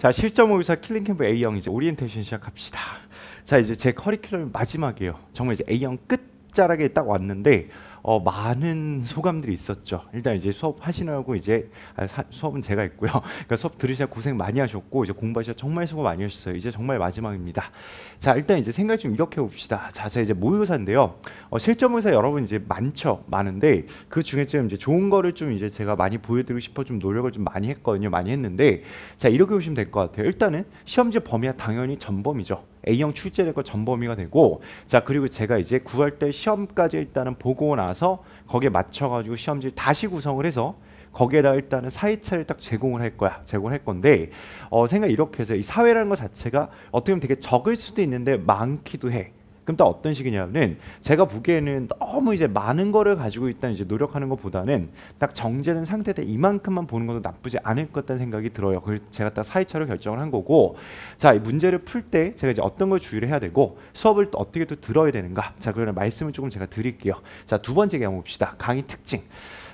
자 실전 모의사 킬링 캠프 A형 이제 오리엔테이션 시작합시다. 자 이제 제 커리큘럼 마지막이에요. 정말 이제 A형 끝자락에 딱 왔는데 어, 많은 소감들이 있었죠. 일단 이제 수업 하시느라고 이제 아, 사, 수업은 제가 있고요. 그러니까 수업 들으시 고생 많이 하셨고 이제 공부하시 정말 수고 많이 하셨어요. 이제 정말 마지막입니다. 자 일단 이제 생각 좀 이렇게 봅시다. 자, 자 이제 모의고사인데요. 어, 실전고사 여러분 이제 많죠, 많은데 그 중에 좀 이제 좋은 거를 좀 이제 제가 많이 보여드리고 싶어 좀 노력을 좀 많이 했거든요, 많이 했는데 자 이렇게 보시면 될 것 같아요. 일단은 시험지 범위가 당연히 전범이죠. A형 출제력것 전범위가 되고 자 그리고 제가 이제 9월달 시험까지 일단은 보고 나서 거기에 맞춰가지고 시험지를 다시 구성을 해서 거기에다 일단은 사회차를 딱 제공을 할 거야 제공을 할 건데 어, 생각 이렇게 해서 이 사회라는 것 자체가 어떻게 보면 되게 적을 수도 있는데 많기도 해 그럼 또 어떤 식이냐면 제가 보기에는 너무 이제 많은 거를 가지고 있다 이제 노력하는 것보다는 딱 정제된 상태에 이만큼만 보는 것도 나쁘지 않을 것같다는 생각이 들어요. 그래서 제가 딱 사회차로 결정을 한 거고 자, 이 문제를 풀 때 제가 이제 어떤 걸 주의를 해야 되고 수업을 또 어떻게 또 들어야 되는가. 자, 그러면 말씀을 조금 제가 드릴게요. 자, 두 번째 경우 봅시다. 강의 특징.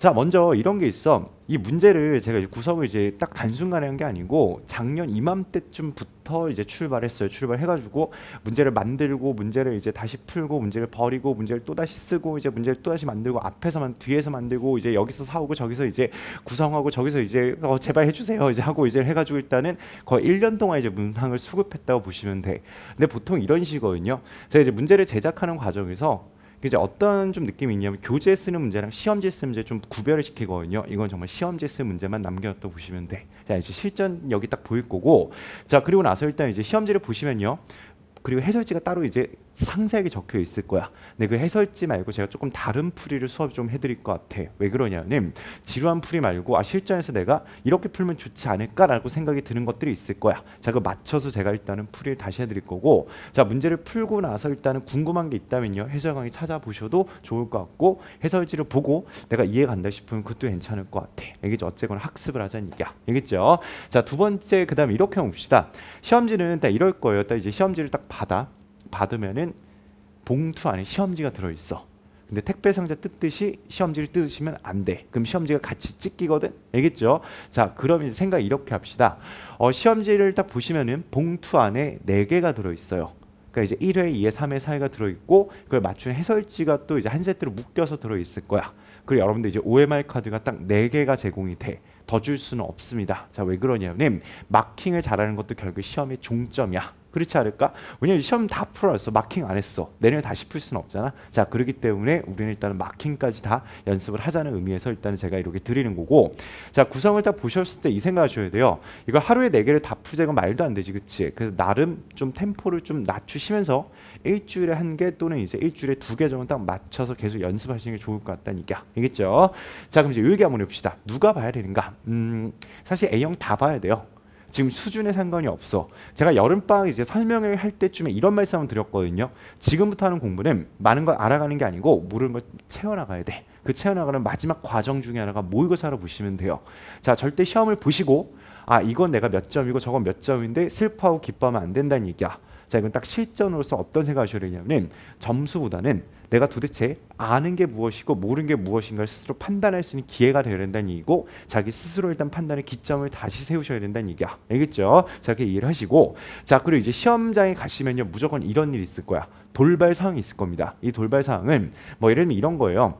자 먼저 이런 게 있어. 이 문제를 제가 구성을 이제 딱 단순간에 한 게 아니고 작년 이맘때쯤부터 이제 출발했어요. 출발해가지고 문제를 만들고 문제를 이제 다시 풀고 문제를 버리고 문제를 또 다시 쓰고 이제 문제를 또 다시 만들고 앞에서만 뒤에서 만들고 이제 여기서 사오고 저기서 이제 구성하고 저기서 이제 어 제발 해주세요 이제 하고 이제 해가지고 일단은 거의 1년 동안 이제 문항을 수급했다고 보시면 돼. 근데 보통 이런 식이거든요. 제가 이제 문제를 제작하는 과정에서 그러니까 이제 어떤 좀 느낌이 있냐면 교재 쓰는 문제랑 시험지 쓰는 문제 좀 구별을 시키거든요. 이건 정말 시험지 쓰는 문제만 남겨놨다 보시면 돼. 자 이제 실전 여기 딱 보일 거고 자 그리고 나서 일단 이제 시험지를 보시면요. 그리고 해설지가 따로 이제 상세하게 적혀 있을 거야. 근데 그 해설지 말고 제가 조금 다른 풀이를 수업 좀 해드릴 것 같아. 왜 그러냐면 지루한 풀이 말고 아 실전에서 내가 이렇게 풀면 좋지 않을까라고 생각이 드는 것들이 있을 거야. 자, 그 맞춰서 제가 일단은 풀이를 다시 해드릴 거고 자 문제를 풀고 나서 일단은 궁금한 게 있다면요 해설 강의 찾아보셔도 좋을 것 같고 해설지를 보고 내가 이해 간다 싶으면 그것도 괜찮을 것 같아. 알겠죠? 어쨌거나 학습을 하자는 얘기야. 알겠죠? 자두 번째 그다음 이렇게 봅시다. 시험지는 딱 이럴 거예요. 딱 이제 시험지를 딱 받아. 받으면은 봉투 안에 시험지가 들어있어. 근데 택배 상자 뜯듯이 시험지를 뜯으시면 안 돼. 그럼 시험지가 같이 찢기거든. 알겠죠? 자, 그럼 이제 생각 이렇게 합시다. 어, 시험지를 딱 보시면은 봉투 안에 네 개가 들어 있어요. 그러니까 이제 1회, 2회, 3회, 4회가 들어 있고 그걸 맞춘 해설지가 또 이제 한 세트로 묶여서 들어 있을 거야. 그리고 여러분들 이제 OMR 카드가 딱 네 개가 제공이 돼. 더 줄 수는 없습니다. 자, 왜 그러냐면 마킹을 잘하는 것도 결국 시험의 종점이야. 그렇지 않을까? 왜냐면 시험 다 풀어놨어. 마킹 안 했어. 내년에 다시 풀 수는 없잖아. 자, 그렇기 때문에 우리는 일단은 마킹까지 다 연습을 하자는 의미에서 일단은 제가 이렇게 드리는 거고 자, 구성을 다 보셨을 때 이 생각하셔야 돼요. 이걸 하루에 4개를 다 풀자 고 말도 안 되지, 그치? 그래서 나름 좀 템포를 좀 낮추시면서 일주일에 한 개 또는 이제 일주일에 두 개 정도 딱 맞춰서 계속 연습하시는 게 좋을 것같다는 얘기야. 알겠죠? 자, 그럼 이제 요 얘기 한번 해봅시다. 누가 봐야 되는가? 음, 사실 A형 다 봐야 돼요. 지금 수준에 상관이 없어. 제가 여름방학 이제 설명을 할 때쯤에 이런 말씀을 드렸거든요. 지금부터 하는 공부는 많은 걸 알아가는 게 아니고 모르는 걸 채워나가야 돼. 그 채워나가는 마지막 과정 중에 하나가 모의고사로 보시면 돼요. 자, 절대 시험을 보시고 아 이건 내가 몇 점이고 저건 몇 점인데 슬퍼하고 기뻐하면 안 된다는 얘기야. 자, 이건 딱 실전으로서 어떤 생각하셔야 을 되냐면 점수보다는 내가 도대체 아는 게 무엇이고 모르는 게 무엇인가를 스스로 판단할 수 있는 기회가 되어야 된다는 얘기고 자기 스스로 일단 판단의 기점을 다시 세우셔야 된다는 얘기야. 알겠죠? 자, 이렇게 이해를 하시고 자, 그리고 이제 시험장에 가시면요. 무조건 이런 일이 있을 거야. 돌발 상황이 있을 겁니다. 이 돌발 상황은 뭐 예를 들면 이런 거예요.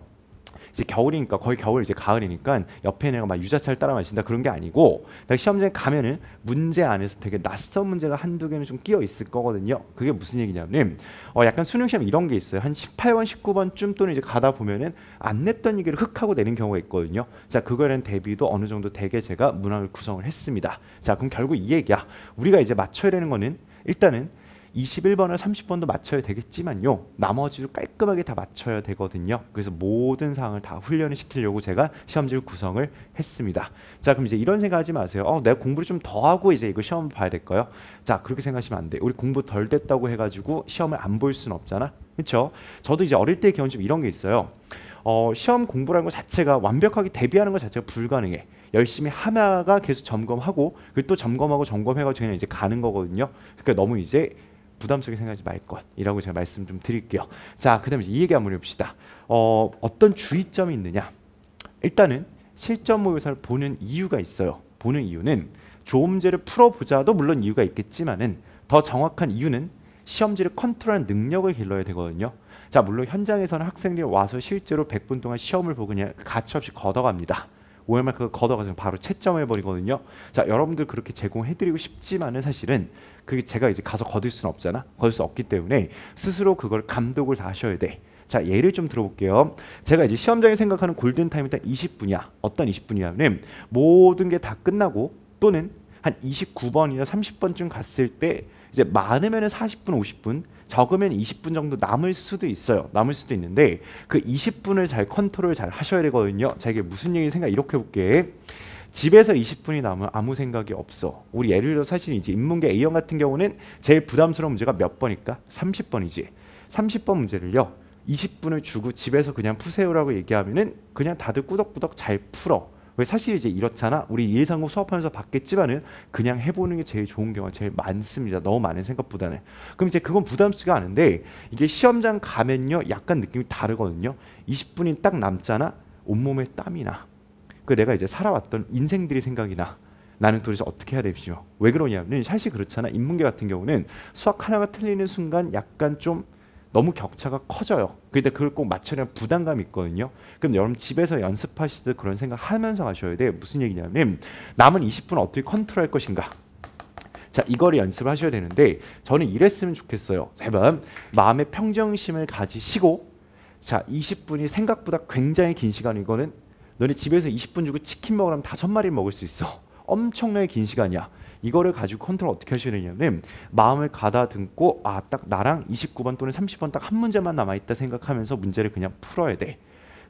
이제 겨울이니까 거의 겨울 이제 가을이니까 옆에 내가 막 유자차를 따라 마신다 그런 게 아니고 시험장에 가면은 문제 안에서 되게 낯선 문제가 한두 개는 좀 끼어 있을 거거든요. 그게 무슨 얘기냐면 어 약간 수능 시험 이런 게 있어요. 한 18번, 19번쯤 또는 이제 가다 보면은 안 냈던 얘기를 흑 하고 내는 경우가 있거든요. 자, 그거에 대 대비도 어느 정도 되게 제가 문항을 구성을 했습니다. 자, 그럼 결국 이 얘기야. 우리가 이제 맞춰야 되는 거는 일단은 21번을 30번도 맞춰야 되겠지만요. 나머지도 깔끔하게 다 맞춰야 되거든요. 그래서 모든 사항을 다 훈련을 시키려고 제가 시험지를 구성을 했습니다. 자, 그럼 이제 이런 생각하지 마세요. 어, 내가 공부를 좀 더 하고 이제 이거 시험 봐야 될 거예요. 자, 그렇게 생각하시면 안 돼. 우리 공부 덜 됐다고 해가지고 시험을 안 볼 수는 없잖아. 그렇죠? 저도 이제 어릴 때 경험 좀 이런 게 있어요. 어, 시험 공부라는 것 자체가 완벽하게 대비하는 것 자체가 불가능해. 열심히 하나가 계속 점검하고 그리고 또 점검하고 점검해가지고 그냥 이제 가는 거거든요. 그러니까 너무 이제 부담스럽게 생각하지 말 것이라고 제가 말씀 좀 드릴게요. 자, 그다음에 이 얘기 한번 해봅시다. 어, 어떤 주의점이 있느냐? 일단은 실전 모의사를 보는 이유가 있어요. 보는 이유는 조음제를 풀어보자도 물론 이유가 있겠지만은 더 정확한 이유는 시험지를 컨트롤하는 능력을 길러야 되거든요. 자, 물론 현장에서는 학생들이 와서 실제로 100분 동안 시험을 보고 그냥 가차없이 걷어갑니다. OMR크가 걷어가지고 바로 채점해 버리거든요. 자, 여러분들 그렇게 제공해 드리고 싶지만은 사실은 그게 제가 이제 가서 걷을 수는 없잖아. 걷을 수 없기 때문에 스스로 그걸 감독을 다 하셔야 돼. 자, 예를 좀 들어볼게요. 제가 이제 시험장에 생각하는 골든 타임이 딱 20분이야. 어떤 20분이냐면 모든 게 다 끝나고 또는 한 29번이나 30번쯤 갔을 때 이제 많으면 40분, 50분, 적으면 20분 정도 남을 수도 있어요. 남을 수도 있는데 그 20분을 잘 컨트롤 잘 하셔야 되거든요. 자 이게 무슨 얘기 생각 이렇게 볼게. 집에서 20분이 남으면 아무 생각이 없어. 우리 예를 들어 사실 이제 인문계 A형 같은 경우는 제일 부담스러운 문제가 몇 번일까? 30번이지. 30번 문제를요. 20분을 주고 집에서 그냥 푸세요라고 얘기하면은 그냥 다들 꾸덕꾸덕 잘 풀어. 사실 이제 이렇잖아. 우리 예상고 수업하면서 받겠지만은 그냥 해보는 게 제일 좋은 경우가 제일 많습니다. 너무 많은 생각보다는. 그럼 이제 그건 부담스가 않은데 이게 시험장 가면요 약간 느낌이 다르거든요. 20분이 딱 남잖아. 온몸에 땀이 나. 그 내가 이제 살아왔던 인생들이 생각이 나. 나는 도대체 어떻게 해야 되지요? 왜 그러냐면 사실 그렇잖아. 인문계 같은 경우는 수학 하나가 틀리는 순간 약간 좀 너무 격차가 커져요. 근데 그걸 꼭 맞추려면 부담감이 있거든요. 그럼 여러분 집에서 연습하실 때 그런 생각하면서 하셔야 돼요. 무슨 얘기냐면 남은 20분 어떻게 컨트롤할 것인가. 자, 이거 연습을 하셔야 되는데 저는 이랬으면 좋겠어요. 제발 마음의 평정심을 가지시고 자, 20분이 생각보다 굉장히 긴 시간이거는 너네 집에서 20분 주고 치킨 먹으라면 다섯 마리 먹을 수 있어. 엄청나게 긴 시간이야. 이거를 가지고 컨트롤 어떻게 하시느냐면 마음을 가다듬고 아 딱 나랑 29번 또는 30번 딱 한 문제만 남아 있다 생각하면서 문제를 그냥 풀어야 돼.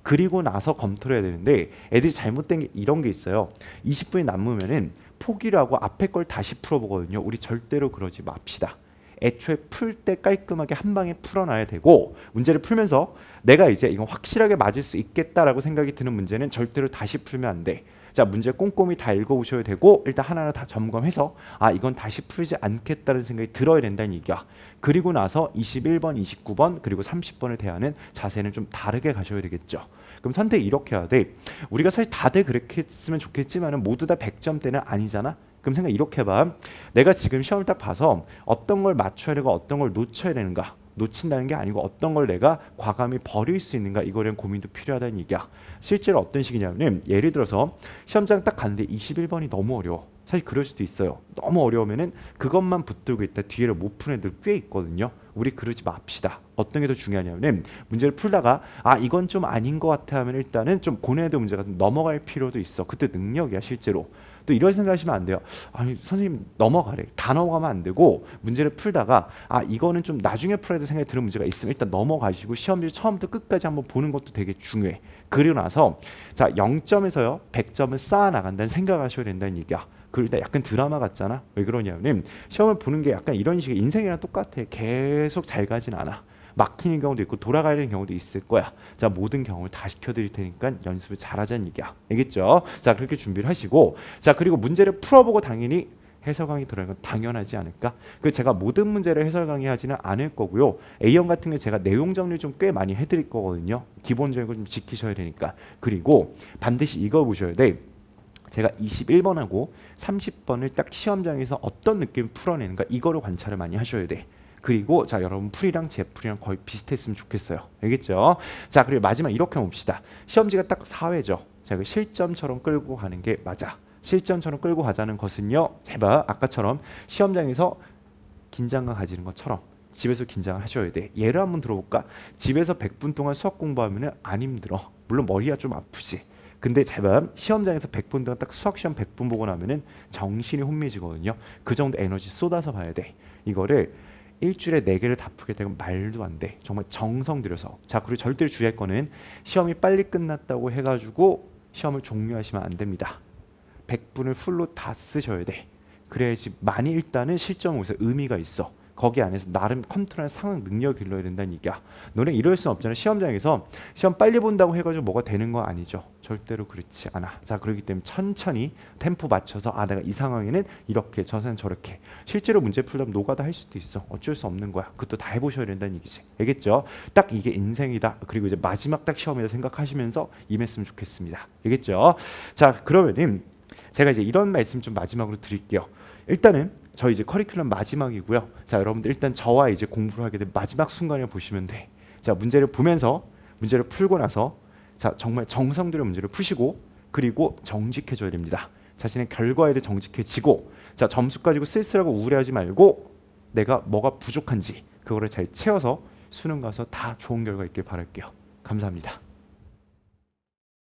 그리고 나서 검토를 해야 되는데 애들이 잘못된 게 이런 게 있어요. 20분이 남으면은 포기라고 앞에 걸 다시 풀어보거든요. 우리 절대로 그러지 맙시다. 애초에 풀 때 깔끔하게 한 방에 풀어놔야 되고 문제를 풀면서 내가 이제 이건 확실하게 맞을 수 있겠다라고 생각이 드는 문제는 절대로 다시 풀면 안 돼. 자 문제 꼼꼼히 다 읽어보셔야 되고 일단 하나하나 다 점검해서 아 이건 다시 풀지 않겠다는 생각이 들어야 된다는 얘기야 그리고 나서 21번 29번 그리고 30번을 대하는 자세는 좀 다르게 가셔야 되겠죠 그럼 선택 이렇게 해야 돼 우리가 사실 다들 그렇게 했으면 좋겠지만 모두 다 100점대는 아니잖아 그럼 생각 이렇게 해봐. 내가 지금 시험을 딱 봐서 어떤 걸 맞춰야 되고 어떤 걸 놓쳐야 되는가. 놓친다는 게 아니고 어떤 걸 내가 과감히 버릴 수 있는가 이거에 대한 고민도 필요하다는 얘기야. 실제로 어떤 식이냐면 예를 들어서 시험장 딱 갔는데 21번이 너무 어려워. 사실 그럴 수도 있어요. 너무 어려우면 그것만 붙들고 있다 뒤에를 못 푸는 애들 꽤 있거든요. 우리 그러지 맙시다. 어떤 게 더중요하냐면 문제를 풀다가 아 이건 좀 아닌 것 같아 하면 일단은 좀 고뇌해도 문제가 넘어갈 필요도 있어. 그때 능력이야 실제로. 또 이런 생각하시면 안 돼요. 아니 선생님 넘어가래. 다 넘어가면 안 되고 문제를 풀다가 아 이거는 좀 나중에 풀어야 될 생각이 드는 문제가 있으면 일단 넘어가시고 시험지 처음부터 끝까지 한번 보는 것도 되게 중요해. 그리고 나서 자 0점에서요 100점을 쌓아 나간다는 생각하셔야 된다는 얘기야. 그 일단 약간 드라마 같잖아. 왜 그러냐면 시험을 보는 게 약간 이런 식의 인생이랑 똑같아. 계속 잘 가진 않아. 막히는 경우도 있고 돌아가야 되는 경우도 있을 거야. 자 모든 경우를 다 시켜드릴 테니까 연습을 잘하자는 얘기야. 알겠죠? 자 그렇게 준비를 하시고 자 그리고 문제를 풀어보고 당연히 해설 강의 들어가건 당연하지 않을까? 그 제가 모든 문제를 해설 강의하지는 않을 거고요. A형 같은 게 제가 내용 정리좀꽤 많이 해드릴 거거든요. 기본적인 걸좀 지키셔야 되니까. 그리고 반드시 이거 보셔야 돼. 제가 21번하고 30번을 딱 시험장에서 어떤 느낌 풀어내는가 이거를 관찰을 많이 하셔야 돼. 그리고 자 여러분 풀이랑 제풀이랑 거의 비슷했으면 좋겠어요. 알겠죠? 자 그리고 마지막 이렇게 봅시다. 시험지가 딱사회죠자 그 실점처럼 끌고 가는 게 맞아. 실전처럼 끌고 가자는 것은요. 제발 아까처럼 시험장에서 긴장감 가지는 것처럼 집에서 긴장을 하셔야 돼. 예를 한번 들어볼까? 집에서 100분 동안 수학 공부하면 안 힘들어. 물론 머리가 좀 아프지. 근데 제발 시험장에서 100분 동안 딱 수학 시험 100분 보고 나면 정신이 혼미지거든요. 해그 정도 에너지 쏟아서 봐야 돼. 이거를 일주일에 네 개를 다 풀게 되면 말도 안 돼. 정말 정성 들여서. 자, 그리고 절대 주의할 거는 시험이 빨리 끝났다고 해가지고 시험을 종료하시면 안 됩니다. 100분을 풀로 다 쓰셔야 돼. 그래야지 많이 일단은 실전 오세 의미가 있어. 거기 안에서 나름 컨트롤 상황 능력을 길러야 된다는 얘기야. 너네 이럴 수는 없잖아. 시험장에서 시험 빨리 본다고 해가지고 뭐가 되는 거 아니죠. 절대로 그렇지 않아. 자 그렇기 때문에 천천히 템포 맞춰서 아 내가 이 상황에는 이렇게 저는 저렇게 실제로 문제 풀려면 노가다 할 수도 있어. 어쩔 수 없는 거야. 그것도 다 해보셔야 된다는 얘기지. 알겠죠? 딱 이게 인생이다. 그리고 이제 마지막 딱 시험이라 생각하시면서 임했으면 좋겠습니다. 알겠죠? 자 그러면은 제가 이제 이런 말씀 좀 마지막으로 드릴게요. 일단은 저 이제 커리큘럼 마지막이고요. 자, 여러분들 일단 저와 이제 공부를 하게 된 마지막 순간을 보시면 돼. 자, 문제를 보면서 문제를 풀고 나서 자, 정말 정성들여 문제를 푸시고 그리고 정직해져야 됩니다. 자신의 결과에 대해 정직해지고 자, 점수 가지고 쓸쓸하고 우울해하지 말고 내가 뭐가 부족한지 그거를 잘 채워서 수능 가서 다 좋은 결과 있길 바랄게요. 감사합니다.